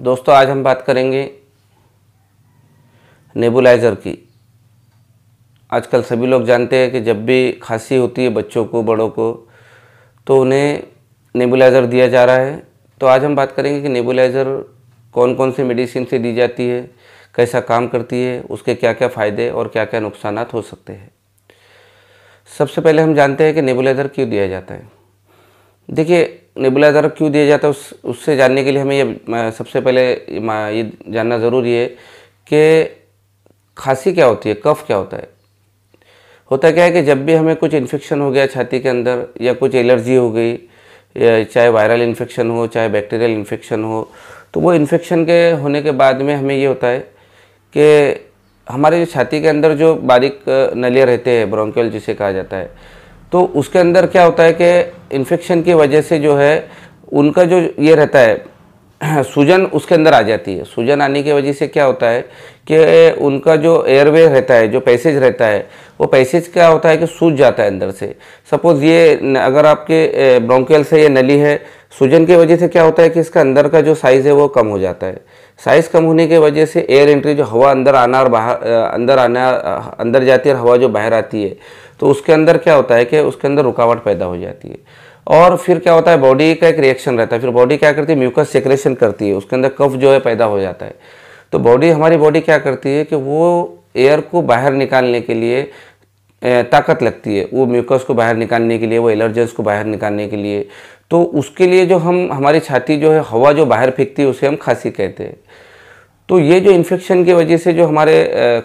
दोस्तों आज हम बात करेंगे नेबुलाइज़र की आजकल सभी लोग जानते हैं कि जब भी खांसी होती है बच्चों को बड़ों को तो उन्हें नेबुलाइज़र दिया जा रहा है तो आज हम बात करेंगे कि नेबुलाइज़र कौन कौन से मेडिसिन से दी जाती है कैसा काम करती है उसके क्या क्या फ़ायदे और क्या क्या नुकसान हो सकते हैं सबसे पहले हम जानते हैं कि नेबुलाइज़र क्यों दिया जाता है देखिए नेबुलाइज़र क्यों दिया जाता है उस उससे जानने के लिए हमें ये सबसे पहले ये जानना ज़रूरी है कि खांसी क्या होती है कफ़ क्या होता है होता क्या है कि जब भी हमें कुछ इन्फेक्शन हो गया छाती के अंदर या कुछ एलर्जी हो गई चाहे वायरल इन्फेक्शन हो चाहे बैक्टीरियल इन्फेक्शन हो तो वो इन्फेक्शन के होने के बाद में हमें ये होता है कि हमारे छाती के अंदर जो बारीक नलियाँ रहते हैं ब्रोंकियल जिसे कहा जाता है तो उसके अंदर क्या होता है कि इन्फेक्शन की वजह से जो है उनका जो ये रहता है सूजन उसके अंदर आ जाती है सूजन आने की वजह से क्या होता है कि उनका जो एयरवे रहता है जो पैसेज रहता है वो पैसेज क्या होता है कि सूज जाता है अंदर से सपोज़ ये अगर आपके ब्रोंकेल से ये नली है सूजन की वजह से क्या होता है कि इसका अंदर का जो साइज़ है वो कम हो जाता है साइज़ कम होने की वजह से एयर एंट्री जो हवा अंदर आना और बाहर अंदर आना अंदर जाती है और हवा जो बाहर आती है तो उसके अंदर क्या होता है कि उसके अंदर रुकावट पैदा हो जाती है और फिर क्या होता है बॉडी का एक रिएक्शन रहता है फिर बॉडी क्या करती है म्यूकस सेक्रेशन करती है उसके अंदर कफ जो है पैदा हो जाता है तो बॉडी हमारी बॉडी क्या करती है कि वो एयर को बाहर निकालने के लिए ताकत लगती है वो म्यूकस को बाहर निकालने के लिए वो एलर्जेंस को बाहर निकालने के लिए तो उसके लिए जो हम हमारी छाती जो है हवा जो बाहर फेंकती है उसे हम खांसी कहते हैं तो ये जो इन्फेक्शन की वजह से जो हमारे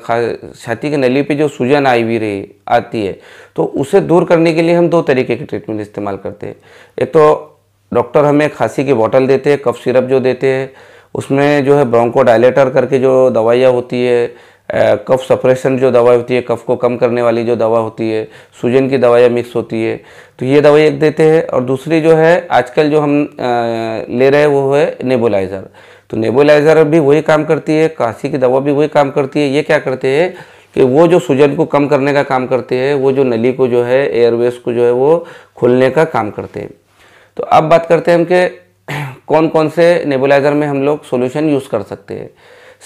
छाती की नली पे जो सूजन आई हुई रही आती है तो उसे दूर करने के लिए हम दो तरीके के ट्रीटमेंट इस्तेमाल करते हैं एक तो डॉक्टर हमें खांसी की बोतल देते हैं कफ सिरप जो देते हैं उसमें जो है ब्रोंको डायलेटर करके जो दवाइयाँ होती है कफ सप्रेशन जो दवाई होती है कफ को कम करने वाली जो दवा होती है सूजन की दवाइयाँ मिक्स होती है तो ये दवाई एक देते हैं और दूसरी जो है आजकल जो हम ले रहे हैं वो है नेबुलाइज़र तो नेबुलाइज़र भी वही काम करती है कासी की दवा भी वही काम करती है ये क्या करते हैं कि वो जो सूजन को कम करने का काम करते हैं वो जो नली को जो है एयरवेज को जो है वो खोलने का काम करते हैं तो अब बात करते हैं हम कि कौन कौन से नेबुलाइज़र में हम लोग सोल्यूशन यूज़ कर सकते हैं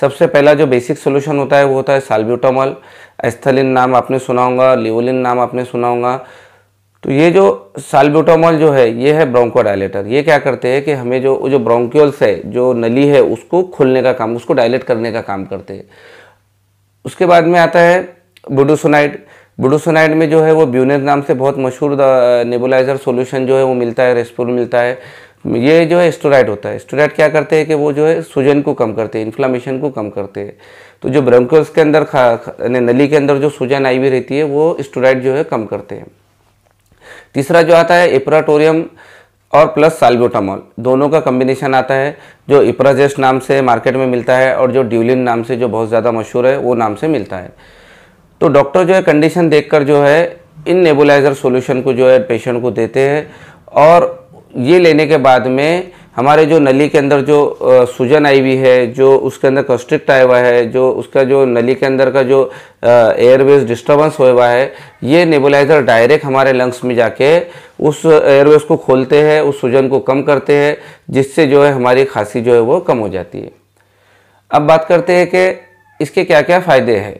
सबसे पहला जो बेसिक सोल्यूशन होता है वो होता है साल्ब्यूटामॉल एस्थलिन नाम आपने सुना होगा लिवोलिन नाम आपने सुना होगा तो ये जो साल्ब्यूटामॉल जो है ये है ब्रोंको डायलेटर ये क्या करते हैं कि हमें जो जो ब्रोंक्योल्स है जो नली है उसको खोलने का काम उसको डायलेट करने का काम करते हैं उसके बाद में आता है बुडोसोनाइड बुडोसोनाइड में जो है वो ब्यूनेस नाम से बहुत मशहूर नेबुलाइजर सोल्यूशन जो है वो मिलता है रेस्पुर मिलता है ये जो है स्टोराइड होता है स्टोराइड क्या करते हैं कि वो जो है सूजन को कम करते हैं इन्फ्लामेशन को कम करते हैं तो जो ब्रंकोल्स के अंदर खा, खा नली के अंदर जो सूजन आई हुई रहती है वो स्टोराइड जो है कम करते हैं तीसरा जो आता है इपराटोरियम और प्लस साल्ब्यूटामॉल दोनों का कम्बिनेशन आता है जो इपराजेस्ट नाम से मार्केट में मिलता है और जो ड्यूलिन नाम से जो बहुत ज़्यादा मशहूर है वो नाम से मिलता है तो डॉक्टर जो है कंडीशन देख जो है इन नेबुलाइज़र सोल्यूशन को जो है पेशेंट को देते हैं और ये लेने के बाद में हमारे जो नली के अंदर जो सूजन आई हुई है जो उसके अंदर कॉस्ट्रिक्ट आया हुआ है जो उसका जो नली के अंदर का जो एयरवेज डिस्टर्बेंस हुआ हुआ है ये नेबुलाइज़र डायरेक्ट हमारे लंग्स में जाके उस एयरवेज को खोलते हैं उस सूजन को कम करते हैं जिससे जो है हमारी खांसी जो है वो कम हो जाती है अब बात करते हैं कि इसके क्या क्या फ़ायदे हैं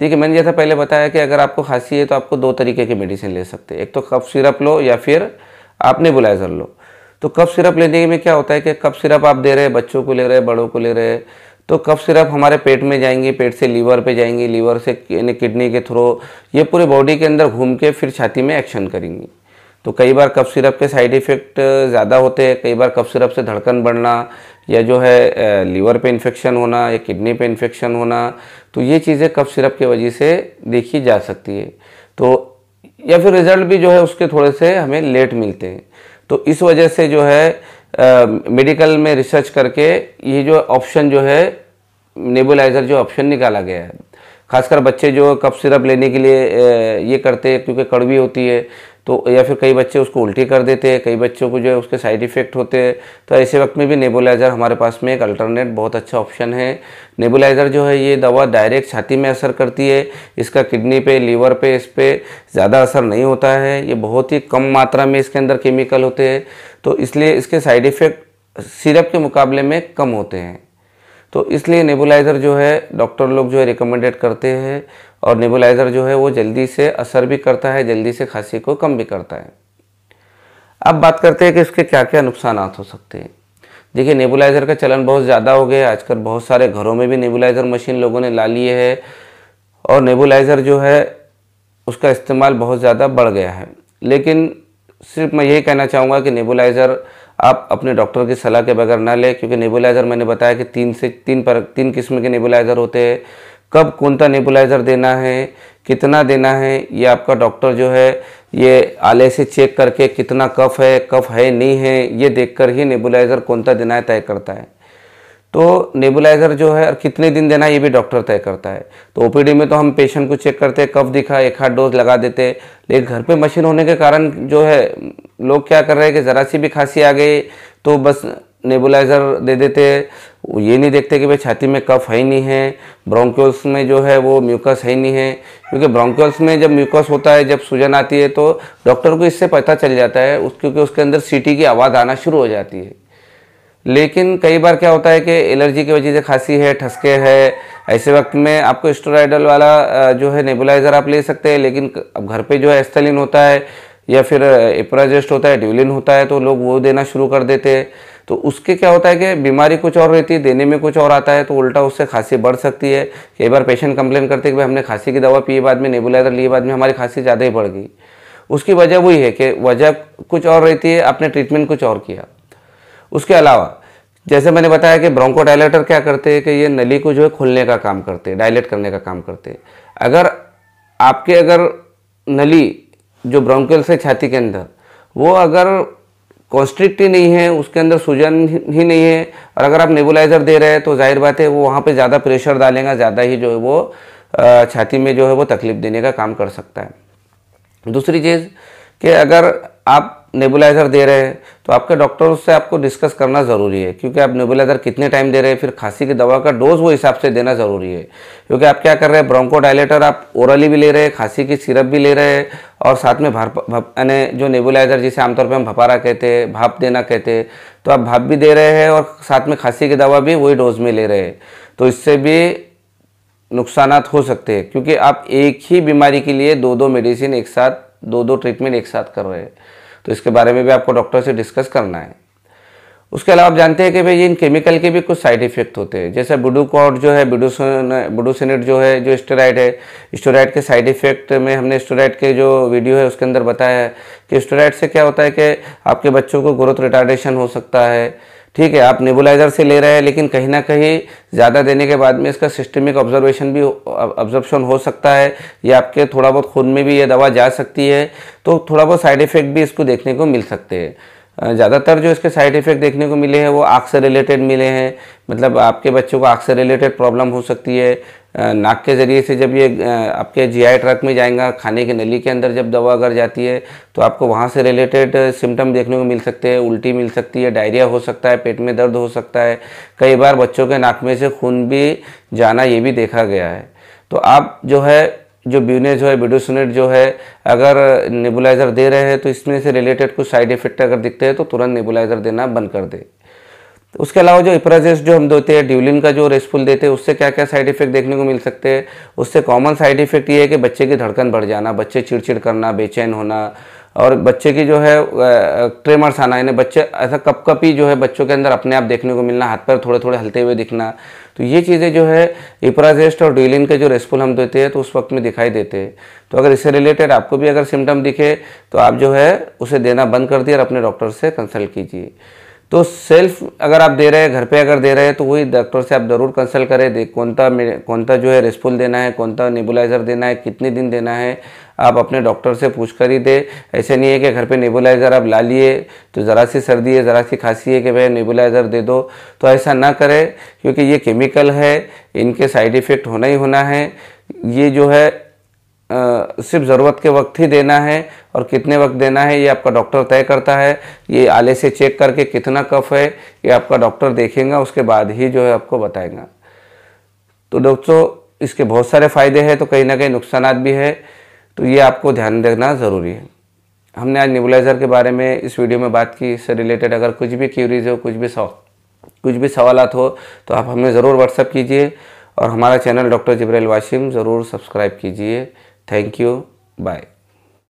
देखिए मैंने जैसा पहले बताया कि अगर आपको खांसी है तो आपको दो तरीके की मेडिसिन ले सकते हैं एक तो कफ सिरप लो या फिर आप नेबुलाइज़र लो तो कफ सिरप लेने में क्या होता है कि कफ सिरप आप दे रहे हैं बच्चों को ले रहे हैं बड़ों को ले रहे हैं तो कफ सिरप हमारे पेट में जाएंगे पेट से लीवर पे जाएंगी लीवर से यानी किडनी के थ्रू ये पूरे बॉडी के अंदर घूम के फिर छाती में एक्शन करेंगी तो कई बार कफ सिरप के साइड इफ़ेक्ट ज़्यादा होते हैं कई बार कफ सिरप से धड़कन बढ़ना या जो है लीवर पे इन्फेक्शन होना या किडनी पे इन्फेक्शन होना तो ये चीज़ें कफ सिरप की वजह से देखी जा सकती है तो या फिर रिज़ल्ट भी जो है उसके थोड़े से हमें लेट मिलते हैं तो इस वजह से जो है मेडिकल में रिसर्च करके ये जो ऑप्शन जो है नेबुलाइज़र जो ऑप्शन निकाला गया है खासकर बच्चे जो कफ सिरप लेने के लिए ये करते हैं क्योंकि कड़वी होती है तो या फिर कई बच्चे उसको उल्टी कर देते हैं कई बच्चों को जो है उसके साइड इफ़ेक्ट होते हैं तो ऐसे वक्त में भी नेबुलाइज़र हमारे पास में एक अल्टरनेट बहुत अच्छा ऑप्शन है नेबुलाइज़र जो है ये दवा डायरेक्ट छाती में असर करती है इसका किडनी पे लीवर पे इस पर ज़्यादा असर नहीं होता है ये बहुत ही कम मात्रा में इसके अंदर केमिकल होते हैं तो इसलिए इसके साइड इफ़ेक्ट सिरप के मुकाबले में कम होते हैं तो इसलिए नेबुलाइज़र जो है डॉक्टर लोग जो है रिकमेंडेड करते हैं और नेबुलाइज़र जो है वो जल्दी से असर भी करता है जल्दी से खांसी को कम भी करता है अब बात करते हैं कि इसके क्या क्या नुकसान हो सकते हैं देखिए नेबुलाइज़र का चलन बहुत ज़्यादा हो गया आजकल बहुत सारे घरों में भी नेबुलाइज़र मशीन लोगों ने ला लिए है और नेबुलाइज़र जो है उसका इस्तेमाल बहुत ज़्यादा बढ़ गया है लेकिन सिर्फ मैं यही कहना चाहूँगा कि नेबुलाइज़र आप अपने डॉक्टर की सलाह के बगैर ना लें क्योंकि नेबुलाइज़र मैंने बताया कि तीन से तीन पर तीन किस्म के नेबुलाइज़र होते हैं कब कौन सा नेबुलाइज़र देना है कितना देना है ये आपका डॉक्टर जो है ये आले से चेक करके कितना कफ है कफ है नहीं है ये देखकर ही नेबुलाइज़र कौन सा देना है तय करता है तो नेबुलाइज़र जो है और कितने दिन देना है ये भी डॉक्टर तय करता है तो ओपीडी में तो हम पेशेंट को चेक करते हैं कब दिखा एक हाथ डोज लगा देते हैं लेकिन घर पे मशीन होने के कारण जो है लोग क्या कर रहे हैं कि ज़रा सी भी खांसी आ गई तो बस नेबुलाइज़र दे देते हैं ये नहीं देखते कि भाई छाती में कफ है ही नहीं है ब्रोंक्योल्स में जो है वो म्यूकस है ही नहीं है क्योंकि ब्रोंक्योल्स में जब म्यूकस होता है जब सूजन आती है तो डॉक्टर को इससे पता चल जाता है उस क्योंकि उसके अंदर सीटी की आवाज़ आना शुरू हो जाती है लेकिन कई बार क्या होता है कि एलर्जी की वजह से खांसी है ठसके है ऐसे वक्त में आपको स्टोराइडल वाला जो है नेबुलाइज़र आप ले सकते हैं लेकिन अब घर पे जो है एस्थेलिन होता है या फिर एप्राजेस्ट होता है ड्यूलिन होता है तो लोग वो देना शुरू कर देते हैं तो उसके क्या होता है कि बीमारी कुछ और रहती है देने में कुछ और आता है तो उल्टा उससे खांसी बढ़ सकती है कई बार पेशेंट कंप्लेन करते हैं कि भाई हमने खांसी की दवा पिए बाद में नेबुलाइज़र लिए बाद में हमारी खांसी ज़्यादा ही बढ़ गई उसकी वजह वही है कि वजह कुछ और रहती है आपने ट्रीटमेंट कुछ और किया उसके अलावा जैसे मैंने बताया कि ब्रोंको डायलेटर क्या करते हैं कि ये नली को जो है खोलने का काम करते हैं डायलेट करने का काम करते हैं अगर आपके अगर नली जो ब्रोंकल से छाती के अंदर वो अगर कॉन्स्ट्रिक्ट ही नहीं है उसके अंदर सूजन ही नहीं है और अगर आप नेबुलाइज़र दे रहे हैं तो जाहिर बात है वो वहाँ पे ज़्यादा प्रेशर डालेगा ज़्यादा ही जो है वो छाती में जो है वो तकलीफ़ देने का काम कर सकता है दूसरी चीज़ कि अगर आप नेबुलाइज़र दे रहे हैं तो आपके डॉक्टर उससे आपको डिस्कस करना ज़रूरी है क्योंकि आप नेबुलाइज़र कितने टाइम दे रहे हैं फिर खांसी की दवा का डोज वो हिसाब से देना ज़रूरी है क्योंकि आप क्या कर रहे हैं ब्रोंको डायलेटर आप ओरली भी ले रहे हैं खांसी की सिरप भी ले रहे हैं और साथ में भाप यानी जो नेबुलाइज़र जिसे आमतौर पर हम भपारा कहते हैं भाप देना कहते हैं तो आप भाप भी दे रहे हैं और साथ में खांसी की दवा भी वही डोज में ले रहे हैं तो इससे भी नुकसान हो सकते हैं क्योंकि आप एक ही बीमारी के लिए दो दो मेडिसिन एक साथ दो दो ट्रीटमेंट एक साथ कर रहे हैं तो इसके बारे में भी आपको डॉक्टर से डिस्कस करना है उसके अलावा आप जानते हैं कि भाई इन केमिकल के भी कुछ साइड इफेक्ट होते हैं जैसे बुडोकॉट जो है बुडोसिनेट जो है जो स्टेराइड है स्टोराइड के साइड इफेक्ट में हमने स्टोराइड के जो वीडियो है उसके अंदर बताया है कि स्टोराइड से क्या होता है कि आपके बच्चों को ग्रोथ रिटार्डेशन हो सकता है ठीक है आप नेबुलाइज़र से ले रहे हैं लेकिन कहीं ना कहीं ज़्यादा देने के बाद में इसका सिस्टमिक ऑब्जर्वेशन भी ऑब्जर्प्शन हो सकता है या आपके थोड़ा बहुत खून में भी ये दवा जा सकती है तो थोड़ा बहुत साइड इफ़ेक्ट भी इसको देखने को मिल सकते हैं ज़्यादातर जो इसके साइड इफ़ेक्ट देखने को मिले हैं वो आँख से रिलेटेड मिले हैं मतलब आपके बच्चों को आँख से रिलेटेड प्रॉब्लम हो सकती है नाक के ज़रिए से जब ये आपके जीआई ट्रक में जाएगा खाने की नली के अंदर जब दवा अगर जाती है तो आपको वहाँ से रिलेटेड सिम्टम देखने को मिल सकते हैं उल्टी मिल सकती है डायरिया हो सकता है पेट में दर्द हो सकता है कई बार बच्चों के नाक में से खून भी जाना ये भी देखा गया है तो आप जो है जो ब्यूनेज है बिडोसनेट जो है अगर नेबुलाइज़र दे रहे हैं तो इसमें से रिलेटेड कुछ साइड इफ़ेक्ट अगर दिखते हैं तो तुरंत नेबुलाइज़र देना बंद कर दें उसके अलावा जो इप्राजेस्ट जो हम देते हैं ड्यूलिन का जो रेस्पुल देते हैं उससे क्या क्या साइड इफेक्ट देखने को मिल सकते हैं उससे कॉमन साइड इफेक्ट ये है कि बच्चे की धड़कन बढ़ जाना बच्चे चिड़चिड़ करना बेचैन होना और बच्चे की जो है ट्रेमर्स आना यानी बच्चे ऐसा कप कप ही जो है बच्चों के अंदर अपने आप देखने को मिलना हाथ पर थोड़े थोड़े हलते हुए दिखना तो ये चीज़ें जो है इप्राजेस्ट और ड्यूलिन के जो रेस्पुल हम देते हैं तो उस वक्त में दिखाई देते हैं तो अगर इससे रिलेटेड आपको भी अगर सिम्टम दिखे तो आप जो है उसे देना बंद कर दिए और अपने डॉक्टर से कंसल्ट कीजिए तो सेल्फ अगर आप दे रहे हैं घर पे अगर दे रहे हैं तो वही डॉक्टर से आप ज़रूर कंसल्ट करें देख कौन सा कौन सा जो है रेस्पुल देना है कौन सा नेबुलाइज़र देना है कितने दिन देना है आप अपने डॉक्टर से पूछ कर ही दे ऐसे नहीं है कि घर पे नेबुलाइज़र आप ला लिए तो ज़रा सी सर्दी है ज़रा सी खांसी है कि भाई नेबुलाइज़र दे दो तो ऐसा ना करें क्योंकि ये केमिकल है इनके साइड इफ़ेक्ट होना ही होना है ये जो है सिर्फ ज़रूरत के वक्त ही देना है और कितने वक्त देना है ये आपका डॉक्टर तय करता है ये आले से चेक करके कितना कफ है ये आपका डॉक्टर देखेगा उसके बाद ही जो है आपको बताएगा तो दोस्तों इसके बहुत सारे फ़ायदे हैं तो कहीं ना कहीं नुकसान भी है तो ये आपको ध्यान देना ज़रूरी है हमने आज न्यूबलाइजर के बारे में इस वीडियो में बात की इससे रिलेटेड अगर कुछ भी क्यूरीज हो कुछ भी सौ कुछ भी सवालत हो तो आप हमें ज़रूर व्हाट्सअप कीजिए और हमारा चैनल डॉक्टर जबरेल वाशिम ज़रूर सब्सक्राइब कीजिए Thank you. Bye.